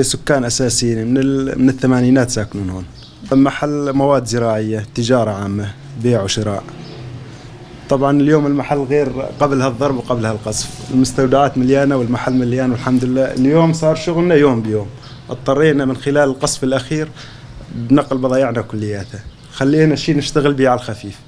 سكان اساسيين من من الثمانينات ساكنون هون محل مواد زراعيه تجاره عامه بيع وشراء طبعا اليوم المحل غير قبل هالضرب وقبل هالقصف المستودعات مليانه والمحل مليان والحمد لله اليوم صار شغلنا يوم بيوم اضطرينا من خلال القصف الاخير بنقل بضايعنا كلياتها خلينا شيء نشتغل به على الخفيف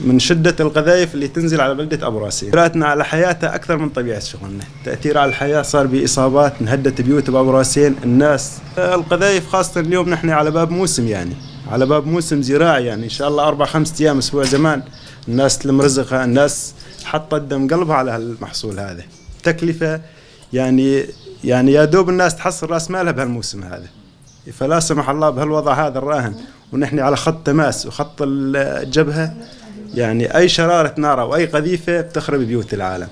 من شدة القذائف اللي تنزل على بلدة أبو راسي قدراتنا على حياتها أكثر من طبيعة شغلنا تأثير على الحياة صار بإصابات انهدت بيوت بأبو راسين الناس القذائف خاصة اليوم نحن على باب موسم يعني على باب موسم زراعي يعني إن شاء الله أربع خمسة أيام أسبوع زمان الناس تلم رزقها الناس حطت دم قلبها على هالمحصول هذا تكلفة يعني يعني يا دوب الناس تحصل راس مالها بهالموسم هذا فلا سمح الله بهالوضع هذا الراهن ونحن على خط تماس وخط الجبهة يعني أي شرارة نار أو أي قذيفة بتخرب بيوت العالم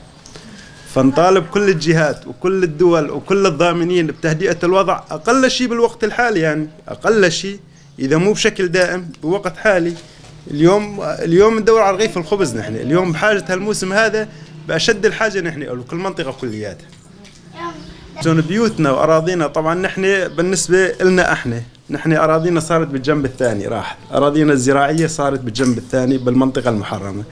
فنطالب كل الجهات وكل الدول وكل الضامنين بتهدئة الوضع أقل شيء بالوقت الحالي يعني أقل شيء إذا مو بشكل دائم بوقت حالي اليوم اليوم ندور على رغيف الخبز نحن اليوم بحاجة هالموسم هذا بأشد الحاجة نحن وكل كل منطقة كلياتها بيوتنا وأراضينا طبعا نحن بالنسبة لنا احنا نحن اراضينا صارت بالجنب الثاني راحت اراضينا الزراعيه صارت بالجنب الثاني بالمنطقه المحرمه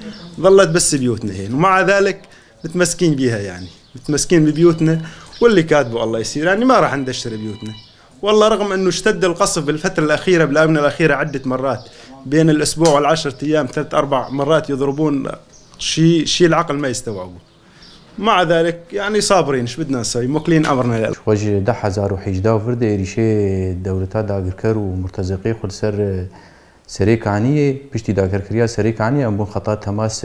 ظلت بس بيوتنا هين ومع ذلك متمسكين بيها يعني متمسكين ببيوتنا واللي كاتبه الله يصير يعني ما راح ندشر بيوتنا والله رغم انه اشتد القصف بالفتره الاخيره بالامن الاخيره عده مرات بين الاسبوع والعشرة ايام ثلاث اربع مرات يضربون شيء شيء العقل ما يستوعبه مع ذلك يعني صابرين ايش بدنا نسوي مقلين امرنا له وجه ده هزار وحيج دا وفرد ريشه دولتا داغركر ومرتزقي خل سر سريك عنيه بشتي داغركريا سريك عنيه ام خطات تماس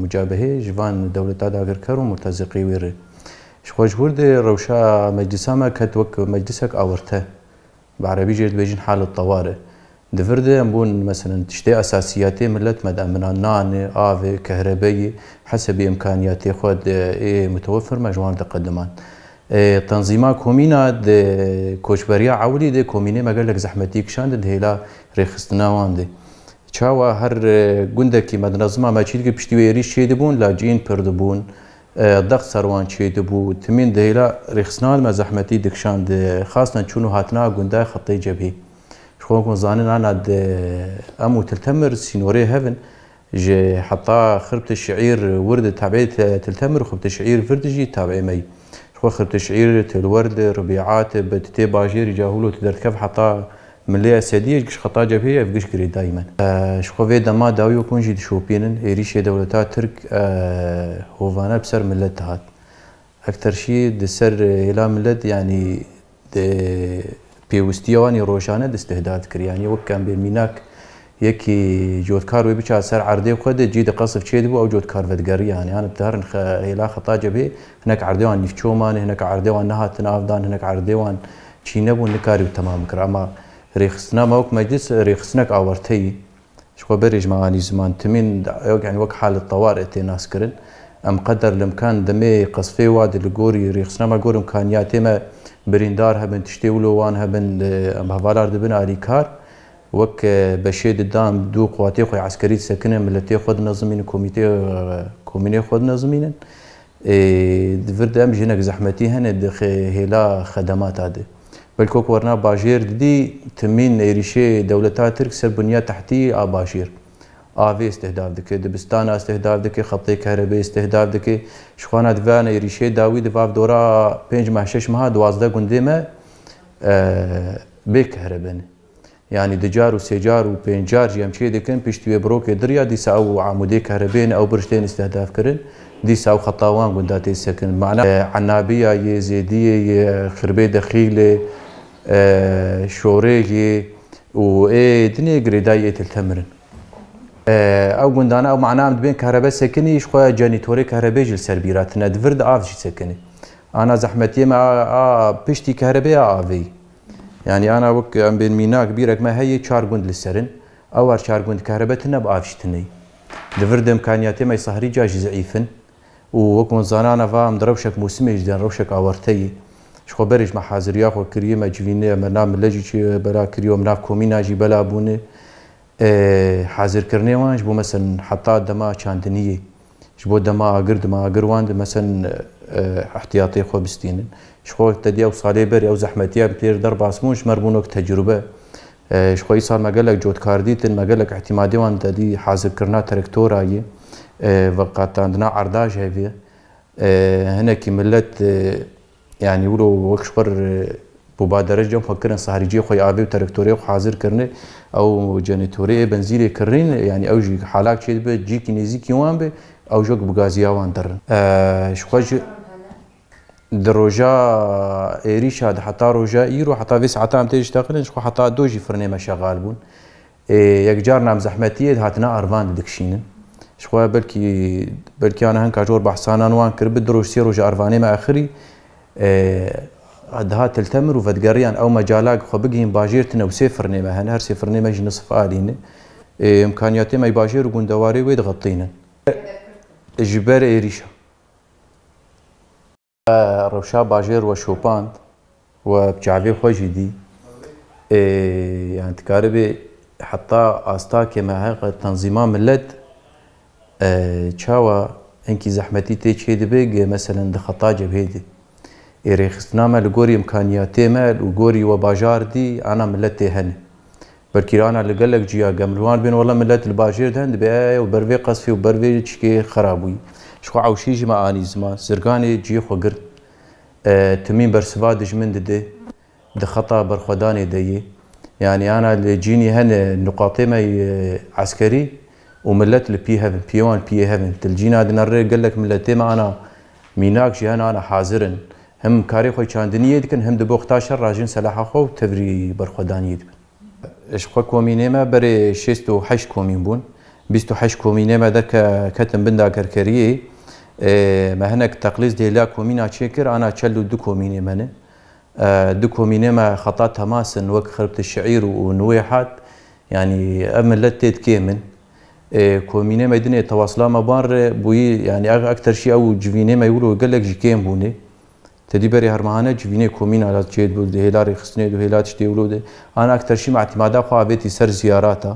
مجابهه جوان دولتا داغركر ومرتزقي وير شخوج ورد روشا مجلسا ما كتوك مجلسك اورته بعربي جيد بيجين حال الطوارئ Divirde em bûn mesela tiştê esasiyatê millet me de minan nanê, avê, kehrebeyî hesebî imkaniyatê xwe ê mutewefir me ji wan diqediman. تنظیما کومینا د کوچبریا عولی د کومینه مګلک زحمتي کشاند د هیلا رخصتنا واندي چاوا هر ګوند کې مدنظمه مچیل کې پښتوی ری شې دی بون لاجین پر دی بون دغ سروان چې دی بو تمن د هیلا رخصتنا ما زحمتي د کشاند خاصه چونو هاتنا ګوندا خطي جبهه شكون كون زانين أنا د أمو تلتمر سينوري هيفن جي حطا خربت الشعير ورد تابعي تلتمر خربت الشعير فردجي تابعي مي شكون خربت الشعير تلورد ربيعات بتتي باجير جاهولو تدرت كيف حطا ملي اسديه كش خطا جبهيه فيش كري دائما آه في دما داويو كونجي شوبينن ايريشي دولتا ترك آه هوفانا بسر ملتات اكثر شيء دسر الى ملت يعني پێویستیەوانی ڕۆژانە دەستهداد کریانی کم بێ میناک یەکی جۆتکار وی بچات سەر عردێ خۆ دەجی دە قەسب چێت بوو ئەو جۆتکار بەدگەریان یان بدارن هێلا خەتاجە بێ هەنک عردێوان نیفچۆمان هەنک عردێوان نهاتن هنک عرضه آن چی نبود نکاری و تمام اما ریخس تەمام کرامە مجلس ریخس نک آورتی شو شخۆ معانی زمان تمین وقت حال حالت تی ئەتێ ام قدر لمکان دمی قصفی واد لگوری ریخس گۆری گورم کانیاتی ما بریندار هەبن تشتێولۆوان هەبن ئەم هەڤالار دەبن ئاریکار وەک بەشێ ددان دوو قواتێ خۆی عسکەری سەکنە لە تێ خۆت نەزمین کمیتێ کۆمینێ خۆت نەزمینن دڤرد ئەم ژنێک زەحمەتی هەنێ دخێ هێلا خەدەماتا دێ بەلکۆ وەرنا باژێر ددی تمین نێریشێ دەولەتا ترک سەر بنیا تەحتی ئاباشیر. آوی استهداف دکه دبستان استهداف دکه خطی کهربی استهداف دکه شخوانه دوانه ریشه داوید دباب دورا پنج ماه شش ماه دوازده گنده ما اه، بی کهربنه يعني دجار و وبنجار جيم شي دكن بيشتوي بروك دريا دي ساو عمودي كهربين او برشتين استهداف كرن دي او خطاوان قنداتي سكن معنا عنابية يزيدية خربي دخيلة اه، شورية و اي دنيا قريداية التمرن آه، او گندانه او معنا ام بین کهربا سکنی ايش خو جانیتوری کهربا جل بیرات ند ورد اف جی سکنی انا زحمتیم ما پشتی کهربا اوی یعنی انا وک ام بین مینا کبیرک ما هی چار گوند لسرن او ار چار گوند کهربا تن اب اف جتنی دورد امکانیاتی ما جا جاج ضعیفن و وک منزانانا و ام دروشک موسم جدن روشک اورتی شخو برج ما حاضریا خو کریه ما جوینه ما نام لجی بلا کریوم ناف کومینا جی بلا بونه حاضر حاضرکردنەوان ji بۆ مثلا حتا دما چاندنیە ji بۆ دەما ئاگر دما ئاگروان مەسن اه، احتیاتی خۆ بستینن شخۆ تدیا و بر یا بەری ئەو در پێر دەرباسمون تجربه تەجروبە اه، شخۆی سال مەگەلێک جۆتکاردیتن مەگەلێک احتیمادیوان دەدی حازرکردنا تەرکتۆرایە اه، وەقاتاندنا عرضه هەوێ هنکی ملت یعنی ولو وەک شخڕ بۆ با دەرەجیان پەکردن ساریجیە خۆی ئاێ و تەرکتۆری و حاضرکردن ئەو جەنیتۆریە بنزیرێکردین ینی ئەو ژی حالاک چێت بێت جیکی نزیکی وان بێ ئەو ژۆک بگازیاوان دەڕن خۆش دروجا ئێریشا حتا ڕۆژە ئیر و حتا ویس حتام تێش تاقلن خو حتا دۆژی مشغال بون یک جار نام زەحمەتیت هاتنە ئەروان دکشینن بلکی بلکی بەلکیانە هەن کاژۆر بحثانان وان کرد درۆشتی ڕۆژە ما اخری دهات تلتمر وفتقريان او مجالاق خو بقين باجيرتنا وسيفر نيما هنا هر سيفر نيما جي نصف آلين إيه، امكانياتي ما يباجير وقون دواري ويد غطينا جبر ايريشا آه، روشا باجير وشوبان وبجعبي خوجي دي إيه، يعني تكاربي حتى استاكي مع تنظيمات ملت آه، تشاوا انكي زحمتي تيجي دبيج مثلا دخطاجه بهيدي ئێرێ خستنامە لە گۆری ئەمکانیاتێمە و گۆری دی باژاردی ملت ملەت بر هەن بەرکیرانە لەگەلێک جیا گەمروان بین وڵە ملت لە دهن هەند بێ و بەرێ قەسفی و بەرێ چکێ خراببووی شخوا آه، ئەوشیژی مە ئانیزمە سرگانێ جێ خۆگرت تمین بەرسوا دژمن ددێ دخەتا بەرخۆدانێ دەیە یعنی يعني ئانا لە جینی هەنێ نقاتێمە و آه، وملت لبي هفن بيوان بي هفن تلجينا دنر رجلك ملتي انا ميناك جهنا أنا حاضرن هم کاری خوی چندنیه دیکن هم دو بختاش راجن سلاح خۆی چاندنیە دکن هەم دە بۆختاشە ڕژین سەلاحاخۆ و تەوری بەرخۆدانی دکن شخوا کۆمینێمە بەرێ 6 ه کۆمین بوون 28 کۆمینێمە دەکە کەتم بنداگەرکەریە مە هەنێک تەقلیز دێلا کۆمینا چێکرد ئانا چەل و دو کۆمینێ منە دو کۆمینێمە خطا تەماسن وەک خربت شعیر و نوێ حات ینی ئەمە لە تێت کێ من کۆمینێمە دنێ تەواسلامە بارڕێ بووی ینی ئەگ ئەکتەرشی ئەو جوینێمە ما گەلێک گلک کێم بوونێ Tedî berê hermehane civînê komîna la cêdbû di hêlarê xistinê du hêla tiştê wilo de an ek terşîm etimada xwe avêtî ser ziyarata